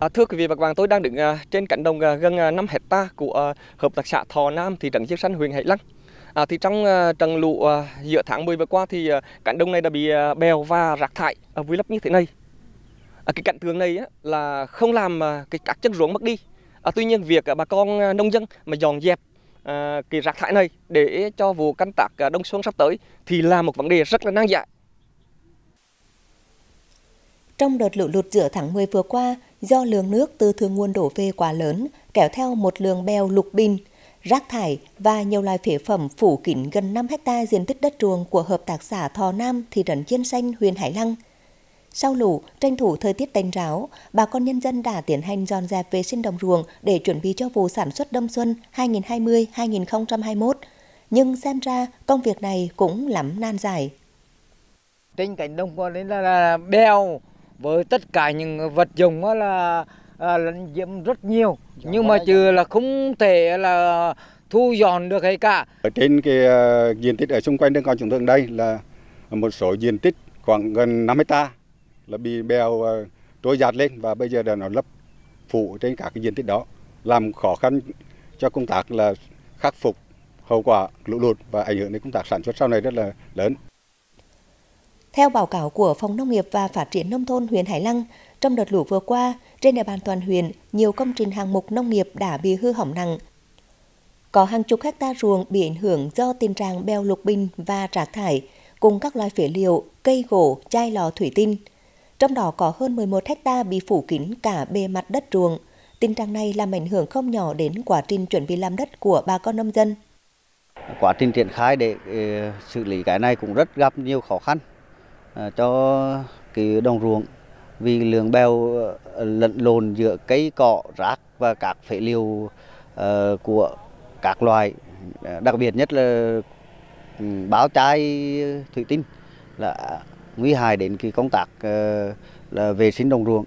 À, thưa quý vị và các bạn, tôi đang đứng à, trên cánh đồng à, gần à, 5 hecta của à, hợp tác xã Thọ Nam thị trấn Chiếc Săn huyện Hải Lăng. À, thì trong à, trận lũ à, giữa tháng 10 vừa qua thì à, cánh đồng này đã bị à, bèo và rác thải à, vùi lấp như thế này. À, cái cảnh tượng này á, là không làm à, cái các chân ruộng mất đi. À, tuy nhiên việc à, bà con à, nông dân mà dọn dẹp à, cái rác thải này để cho vụ canh tác à, đông xuân sắp tới thì là một vấn đề rất là nan giải. Trong đợt lũ lụt giữa tháng 10 vừa qua, Do lượng nước từ thượng nguồn đổ về quá lớn, kéo theo một lượng bèo lục bin, rác thải và nhiều loại phế phẩm phủ kín gần 5 hecta diện tích đất ruộng của Hợp tác xã Thò Nam, thị trấn Chiên Xanh, huyện Hải Lăng. Sau lũ, tranh thủ thời tiết tạnh ráo, bà con nhân dân đã tiến hành dọn dẹp vệ sinh đồng ruộng để chuẩn bị cho vụ sản xuất đông xuân 2020-2021. Nhưng xem ra công việc này cũng lắm nan giải. Trên cánh đồng còn đến là, là bèo, với tất cả những vật dụng là à, lấn chiếm rất nhiều nhưng mà trừ là không thể là thu dọn được hay cả ở trên cái à, diện tích ở xung quanh đường con chúng thượng đây là một số diện tích khoảng gần 5 hecta là bị bèo à, trôi giạt lên và bây giờ là nó lấp phủ trên cả cái diện tích đó làm khó khăn cho công tác là khắc phục hậu quả lũ lụt và ảnh hưởng đến công tác sản xuất sau này rất là lớn theo báo cáo của Phòng Nông nghiệp và Phát triển Nông thôn huyện Hải Lăng, trong đợt lũ vừa qua, trên địa bàn toàn huyện, nhiều công trình hàng mục nông nghiệp đã bị hư hỏng nặng. Có hàng chục hecta ruộng bị ảnh hưởng do tình trạng beo lục bình và rác thải, cùng các loại phế liệu, cây gỗ, chai lò thủy tinh. Trong đó có hơn 11 hecta bị phủ kín cả bề mặt đất ruộng. Tình trạng này làm ảnh hưởng không nhỏ đến quá trình chuẩn bị làm đất của bà con nông dân. Quá trình triển khai để ờ, xử lý cái này cũng rất gặp nhiều khó khăn À, cho cái đồng ruộng vì lượng bèo à, lẫn lộn giữa cây cỏ rác và các phế liệu à, của các loài đặc biệt nhất là ừ, báo chai thủy tinh là nguy hại đến cái công tác là vệ sinh đồng ruộng.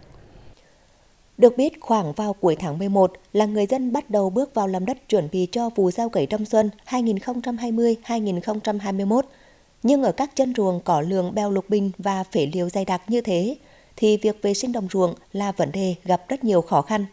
Được biết khoảng vào cuối tháng 11 là người dân bắt đầu bước vào làm đất chuẩn bị cho vụ gieo cấy đông xuân 2020-2021 nhưng ở các chân ruộng có lượng bèo lục bình và phế liệu dày đặc như thế, thì việc vệ sinh đồng ruộng là vấn đề gặp rất nhiều khó khăn.